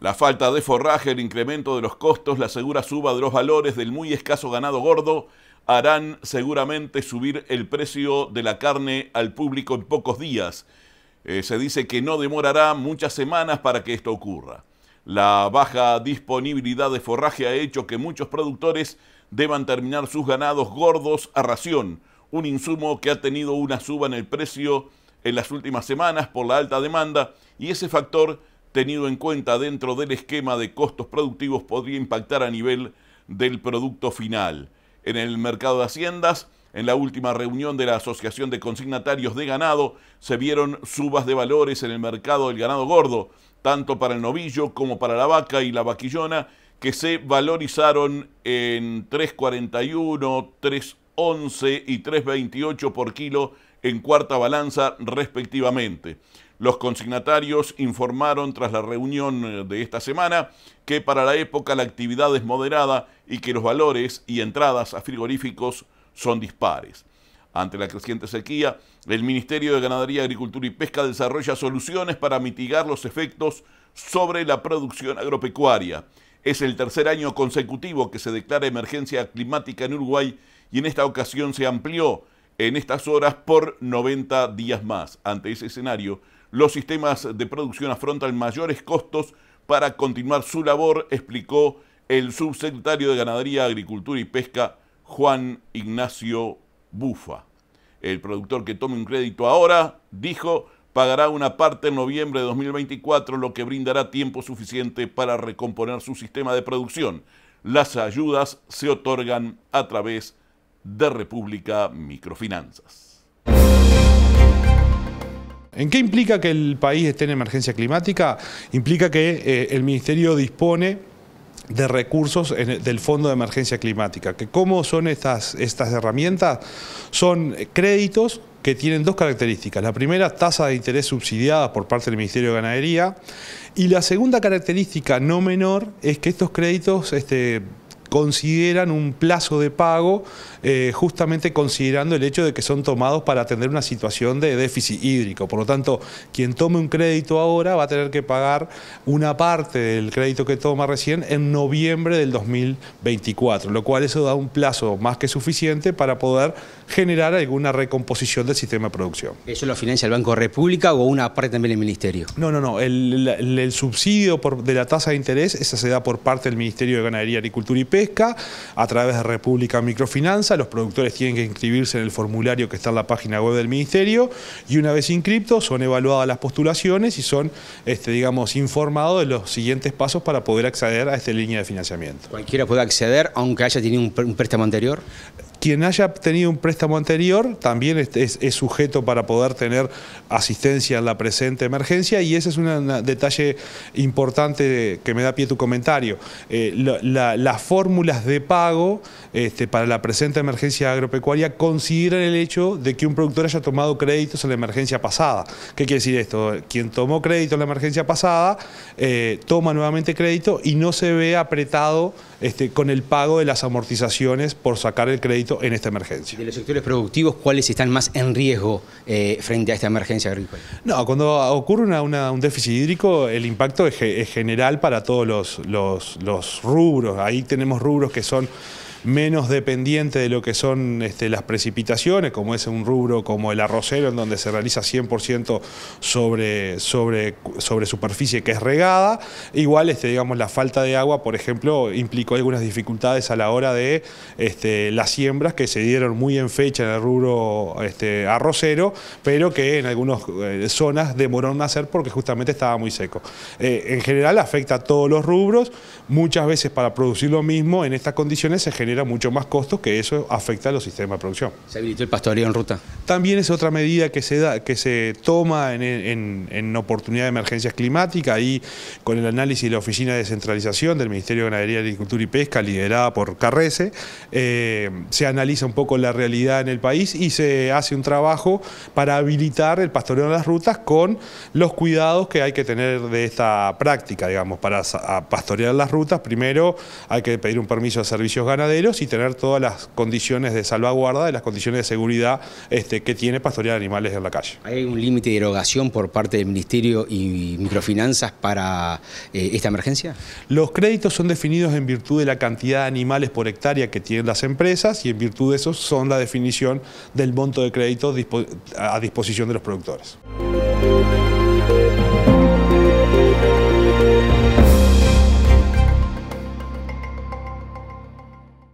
La falta de forraje, el incremento de los costos, la segura suba de los valores del muy escaso ganado gordo harán seguramente subir el precio de la carne al público en pocos días. Eh, se dice que no demorará muchas semanas para que esto ocurra. La baja disponibilidad de forraje ha hecho que muchos productores deban terminar sus ganados gordos a ración, un insumo que ha tenido una suba en el precio en las últimas semanas por la alta demanda y ese factor tenido en cuenta dentro del esquema de costos productivos podría impactar a nivel del producto final. En el mercado de haciendas, en la última reunión de la Asociación de Consignatarios de Ganado, se vieron subas de valores en el mercado del ganado gordo, tanto para el novillo como para la vaca y la vaquillona, que se valorizaron en 3.41, 3.11 y 3.28 por kilo en cuarta balanza respectivamente. Los consignatarios informaron tras la reunión de esta semana que para la época la actividad es moderada y que los valores y entradas a frigoríficos son dispares. Ante la creciente sequía, el Ministerio de Ganadería, Agricultura y Pesca desarrolla soluciones para mitigar los efectos sobre la producción agropecuaria. Es el tercer año consecutivo que se declara emergencia climática en Uruguay y en esta ocasión se amplió en estas horas por 90 días más. Ante ese escenario, los sistemas de producción afrontan mayores costos para continuar su labor, explicó el subsecretario de Ganadería, Agricultura y Pesca, Juan Ignacio Bufa. El productor que tome un crédito ahora, dijo, pagará una parte en noviembre de 2024, lo que brindará tiempo suficiente para recomponer su sistema de producción. Las ayudas se otorgan a través de República Microfinanzas. ¿En qué implica que el país esté en emergencia climática? Implica que eh, el Ministerio dispone de recursos del Fondo de Emergencia Climática. Que ¿Cómo son estas, estas herramientas? Son eh, créditos que tienen dos características. La primera, tasa de interés subsidiada por parte del Ministerio de Ganadería. Y la segunda característica no menor es que estos créditos este, consideran un plazo de pago eh, justamente considerando el hecho de que son tomados para atender una situación de déficit hídrico. Por lo tanto, quien tome un crédito ahora va a tener que pagar una parte del crédito que toma recién en noviembre del 2024, lo cual eso da un plazo más que suficiente para poder generar alguna recomposición del sistema de producción. ¿Eso lo financia el Banco de República o una parte también el Ministerio? No, no, no. El, subsidio por, de la tasa de interés, esa se da por parte del Ministerio de Ganadería, Agricultura y Pesca a través de República Microfinanza. Los productores tienen que inscribirse en el formulario que está en la página web del Ministerio y una vez inscriptos son evaluadas las postulaciones y son, este, digamos, informados de los siguientes pasos para poder acceder a esta línea de financiamiento. ¿Cualquiera puede acceder aunque haya tenido un préstamo anterior? Quien haya tenido un préstamo anterior también es, sujeto para poder tener asistencia en la presente emergencia y ese es un detalle importante que me da pie tu comentario. Eh, las fórmulas de pago este, para la presente emergencia agropecuaria consideran el hecho de que un productor haya tomado créditos en la emergencia pasada. ¿Qué quiere decir esto? Quien tomó crédito en la emergencia pasada eh, toma nuevamente crédito y no se ve apretado este, con el pago de las amortizaciones por sacar el crédito en esta emergencia. ¿De los sectores productivos cuáles están más en riesgo eh, frente a esta emergencia agrícola? No, cuando ocurre un déficit hídrico, el impacto es, general para todos los rubros. Ahí tenemos rubros que son menos dependiente de lo que son este, las precipitaciones, como es un rubro como el arrocero, en donde se realiza 100% sobre, sobre, sobre superficie que es regada. Igual, este, digamos, la falta de agua, por ejemplo, implicó algunas dificultades a la hora de este, las siembras que se dieron muy en fecha en el rubro este, arrocero, pero que en algunas eh, zonas demoró en nacer porque justamente estaba muy seco. Eh, en general afecta a todos los rubros, muchas veces para producir lo mismo en estas condiciones se genera mucho más costos que eso afecta a los sistemas de producción. ¿Se habilitó el pastoreo en ruta? También es otra medida que se, da, que se toma en, oportunidad de emergencias climáticas, y con el análisis de la Oficina de Descentralización del Ministerio de Ganadería, Agricultura y Pesca, liderada por Carrece, eh, se analiza un poco la realidad en el país y se hace un trabajo para habilitar el pastoreo en las rutas con los cuidados que hay que tener de esta práctica, digamos, para pastorear las rutas. Primero hay que pedir un permiso a servicios ganaderos, y tener todas las condiciones de salvaguarda y las condiciones de seguridad este, que tiene pastorear animales en la calle. ¿Hay un límite de erogación por parte del Ministerio y microfinanzas para eh, esta emergencia? Los créditos son definidos en virtud de la cantidad de animales por hectárea que tienen las empresas y en virtud de eso son la definición del monto de créditos a disposición de los productores.